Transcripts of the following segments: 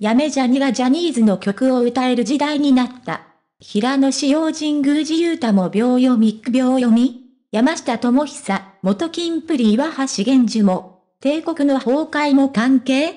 やめジャニがジャニーズの曲を歌える時代になった。平野紫耀神宮寺雄太も秒読み、秒読み山下智久、元金プリ岩橋玄樹も、帝国の崩壊も関係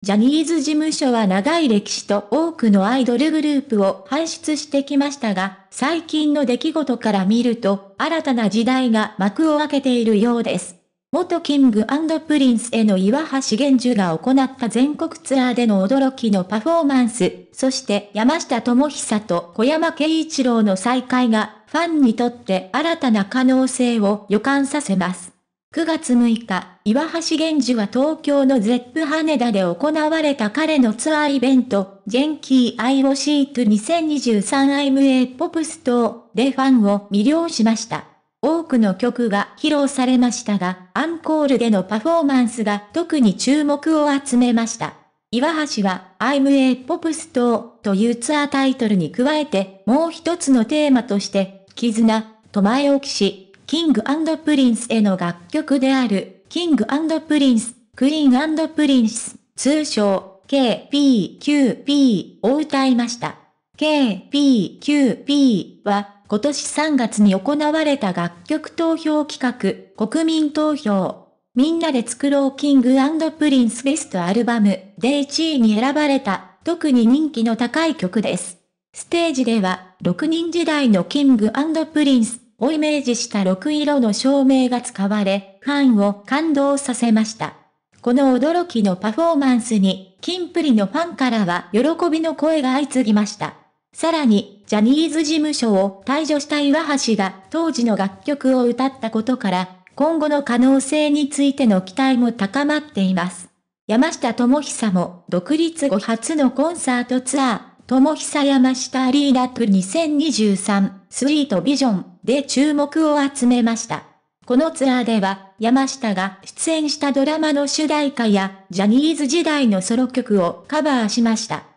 ジャニーズ事務所は長い歴史と多くのアイドルグループを輩出してきましたが、最近の出来事から見ると、新たな時代が幕を開けているようです。元キングプリンスへの岩橋玄樹が行った全国ツアーでの驚きのパフォーマンス、そして山下智久と小山慶一郎の再会が、ファンにとって新たな可能性を予感させます。9月6日、岩橋玄樹は東京のゼップ羽田で行われた彼のツアーイベント、ジェンキー・アイ・オシート 2023IMA ポプストでファンを魅了しました。多くの曲が披露されましたが、アンコールでのパフォーマンスが特に注目を集めました。岩橋は、I'm a Pop Star というツアータイトルに加えて、もう一つのテーマとして、絆、と前置きし、キングプリンスへの楽曲である、キングプリンス、クイーンプリンス、通称、KPQP を歌いました。KPQP は今年3月に行われた楽曲投票企画、国民投票。みんなで作ろうキングプリンスベストアルバムで1位に選ばれた、特に人気の高い曲です。ステージでは、6人時代のキングプリンスをイメージした6色の照明が使われ、ファンを感動させました。この驚きのパフォーマンスに、キンプリのファンからは喜びの声が相次ぎました。さらに、ジャニーズ事務所を退場した岩橋が当時の楽曲を歌ったことから、今後の可能性についての期待も高まっています。山下智久も独立後初のコンサートツアー、智久山下アリーナプ2023スイートビジョンで注目を集めました。このツアーでは、山下が出演したドラマの主題歌や、ジャニーズ時代のソロ曲をカバーしました。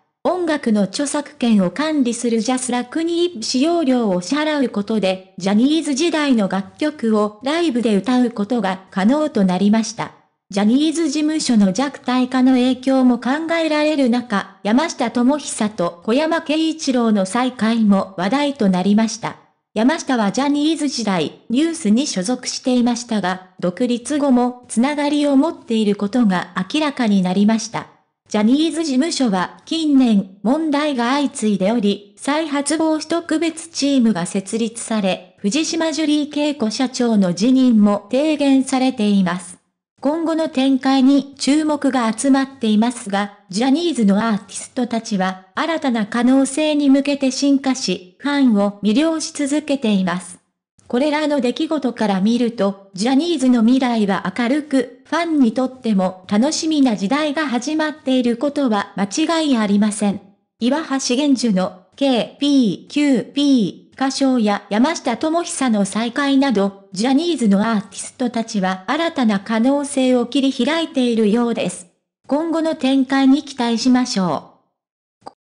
額の著作権を管理するジャスラックに使用料を支払うことで、ジャニーズ時代の楽曲をライブで歌うことが可能となりました。ジャニーズ事務所の弱体化の影響も考えられる中、山下智久と小山慶一郎の再会も話題となりました。山下はジャニーズ時代、ニュースに所属していましたが、独立後もつながりを持っていることが明らかになりました。ジャニーズ事務所は近年問題が相次いでおり、再発防止特別チームが設立され、藤島ジュリー恵子社長の辞任も提言されています。今後の展開に注目が集まっていますが、ジャニーズのアーティストたちは新たな可能性に向けて進化し、ファンを魅了し続けています。これらの出来事から見ると、ジャニーズの未来は明るく、ファンにとっても楽しみな時代が始まっていることは間違いありません。岩橋玄樹の KPQP 歌唱や山下智久の再会など、ジャニーズのアーティストたちは新たな可能性を切り開いているようです。今後の展開に期待しましょう。